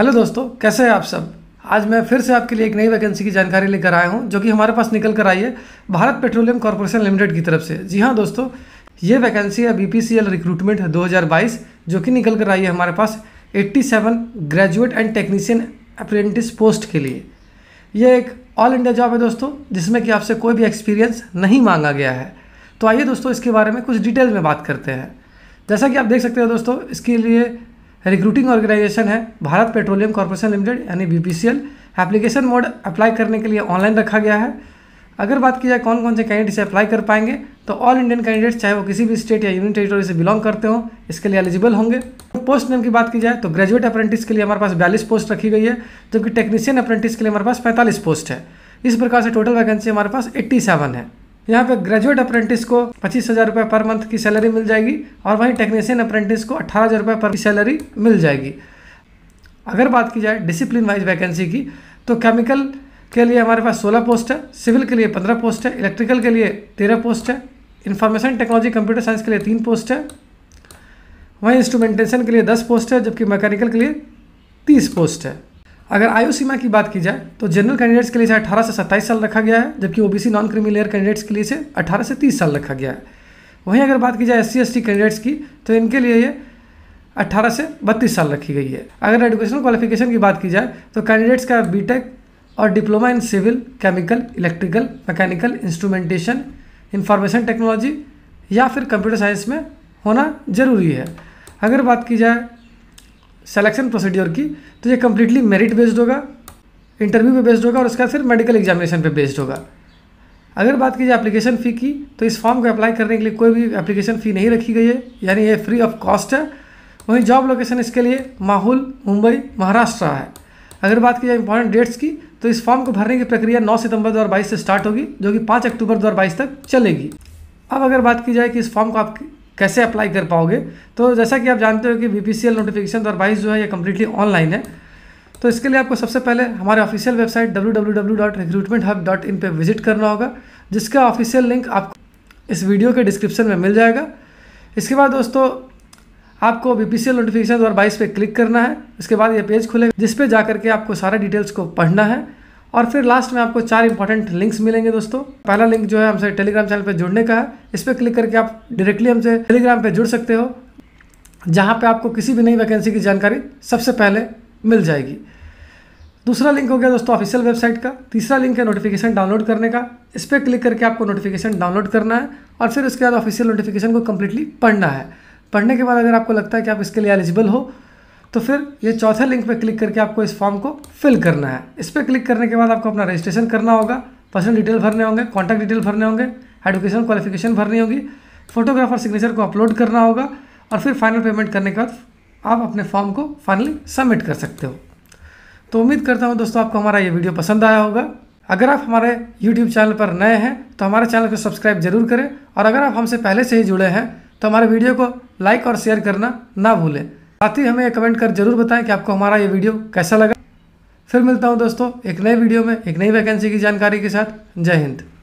hello दोस्तों कैसे हैं आप सब आज मैं फिर से आपके लिए एक नई वैकेंसी की जानकारी लेकर आया हूं जो कि हमारे पास निकल कर आई है भारत पेट्रोलियम कॉरपोरेशन लिमिटेड की तरफ से जी हाँ दोस्तों ये वैकेंसी है बीपीसीएल रिक्रूटमेंट 2022 जो कि निकल कर आई है हमारे पास 87 graduate and technician apprentice post के लिए ये एक ऑल इंडिया जॉब है दोस्तों जिसमें कि आपसे कोई भी एक्सपीरियंस नहीं मांगा गया है तो आइए दोस्तों इसके बारे में कुछ डिटेल में बात करते हैं जैसा कि आप देख सकते हो दोस्तों इसके लिए रिक्रूटिंग ऑर्गेनाइजेशन है भारत पेट्रोलियम कॉरपोरेशन लिमिटेड यानी बी एप्लीकेशन मोड अप्लाई करने के लिए ऑनलाइन रखा गया है अगर बात की जाए कौन कौन से कैंडिडेट अप्लाई कर पाएंगे तो ऑल इंडियन कैंडिडेट्स चाहे वो किसी भी स्टेट या यूनियन टेरिटोरी से बिलोंग करते हो इसके लिए एलिजिबल होंगे पोस्ट नेम की बात की जाए तो ग्रेजुएट अप्रेंटिस के लिए हमारे पास बयालीस पोस्ट रखी गई है जबकि टेक्नीशियन अप्रेंटिस के लिए हमारे पास पैंतालीस पोस्ट है इस प्रकार से टोटल वैकेंसी हमारे पास एट्टी सेवन है यहाँ पे ग्रेजुएट अप्रेंटिस को पच्चीस हज़ार रुपये पर मंथ की सैलरी मिल जाएगी और वहीं टेक्नीशियन अप्रेंटिस को अट्ठारह हज़ार रुपये पर सैलरी मिल जाएगी अगर बात की जाए डिसिप्लिन वाइज वैकेंसी की तो केमिकल के लिए हमारे पास सोलह पोस्ट है सिविल के लिए पंद्रह पोस्ट है इलेक्ट्रिकल के लिए तेरह पोस्ट है इंफॉर्मेशन टेक्नोलॉजी कंप्यूटर साइंस के लिए तीन पोस्ट है वहीं इंस्ट्रूमेंटेशन के लिए दस पोस्ट है जबकि मैकेनिकल के लिए तीस पोस्ट है अगर आयु सीमा की बात की जाए तो जनरल कैंडिडेट्स के लिए चाहे अठारह से सत्ताईस साल रखा गया है जबकि OBC non criminal layer candidates के लिए से अठारह से तीस साल रखा गया है वहीं अगर बात की जाए एस सी कैंडिडेट्स की तो इनके लिए ये अट्ठारह से बत्तीस साल रखी गई है अगर एजुकेशनल क्वालिफिकेशन की बात की जाए तो कैंडिडेट्स का बीटेक और diploma in civil chemical electrical mechanical instrumentation information technology या फिर कंप्यूटर साइंस में होना ज़रूरी है अगर बात की जाए सेलेक्शन प्रोसीड्योर की तो ये कम्प्लीटली मेरिट बेस्ड होगा इंटरव्यू पे बेस्ड होगा और उसका फिर मेडिकल एग्जामिनेशन पे बेस्ड होगा अगर बात की जाए एप्लीकेशन फ़ी की तो इस फॉर्म को अप्लाई करने के लिए कोई भी एप्लीकेशन फ़ी नहीं रखी गई है यानी ये फ्री ऑफ कॉस्ट है वहीं जॉब लोकेशन इसके लिए माहौल मुंबई महाराष्ट्र है अगर बात की जाए इंपॉर्टेंट डेट्स की तो इस फॉर्म को भरने की प्रक्रिया 9 सितंबर 2022 से स्टार्ट होगी जो कि 5 अक्टूबर 2022 तक चलेगी अब अगर बात की जाए कि इस फॉर्म को आप कैसे अप्लाई कर पाओगे तो जैसा कि आप जानते हो कि बी नोटिफिकेशन दो जो है ये कम्प्लीटली ऑनलाइन है तो इसके लिए आपको सबसे पहले हमारे ऑफिशियल वेबसाइट www.recruitmenthub.in पे विजिट करना होगा जिसका ऑफिशियल लिंक आपको इस वीडियो के डिस्क्रिप्शन में मिल जाएगा इसके बाद दोस्तों आपको B P C L notification दो पर क्लिक करना है इसके बाद ये पेज खुलेगा जिस पे जा करके आपको सारे डिटेल्स को पढ़ना है और फिर लास्ट में आपको चार इंपॉर्टेंट लिंक्स मिलेंगे दोस्तों पहला लिंक जो है हमसे टेलीग्राम चैनल पर जुड़ने का है इस पर क्लिक करके आप डायरेक्टली हमसे टेलीग्राम पर जुड़ सकते हो जहाँ पर आपको किसी भी नई वैकेंसी की जानकारी सबसे पहले मिल जाएगी दूसरा लिंक हो गया दोस्तों ऑफिशियल वेबसाइट का तीसरा लिंक है नोटिफिकेशन डाउनलोड करने का इस पर क्लिक करके आपको नोटिफिकेशन डाउनलोड करना है और फिर उसके बाद ऑफिशियल नोटिफिकेशन को कम्प्लीटली पढ़ना है पढ़ने के बाद अगर आपको लगता है कि आप इसके लिए एलिजिबल हो तो फिर ये चौथे लिंक पर क्लिक करके आपको इस फॉर्म को फिल करना है इस पर क्लिक करने के बाद आपको अपना रजिस्ट्रेशन करना होगा पर्सनल डिटेल भरने होंगे कॉन्टैक्ट डिटेल भरने होंगे एडुकेशन क्वालिफिकेशन भरनी होगी फोटोग्राफर सिग्नेचर को अपलोड करना होगा और फिर फाइनल पेमेंट करने के बाद आप अपने फॉर्म को फाइनली सबमिट कर सकते हो तो उम्मीद करता हूँ दोस्तों आपको हमारा ये वीडियो पसंद आया होगा अगर आप हमारे YouTube चैनल पर नए हैं तो हमारे चैनल को सब्सक्राइब जरूर करें और अगर आप हमसे पहले से ही जुड़े हैं तो हमारे वीडियो को लाइक और शेयर करना ना भूलें साथ ही हमें कमेंट कर जरूर बताएं कि आपको हमारा ये वीडियो कैसा लगा फिर मिलता हूँ दोस्तों एक नए वीडियो में एक नई वैकेंसी की जानकारी के साथ जय हिंद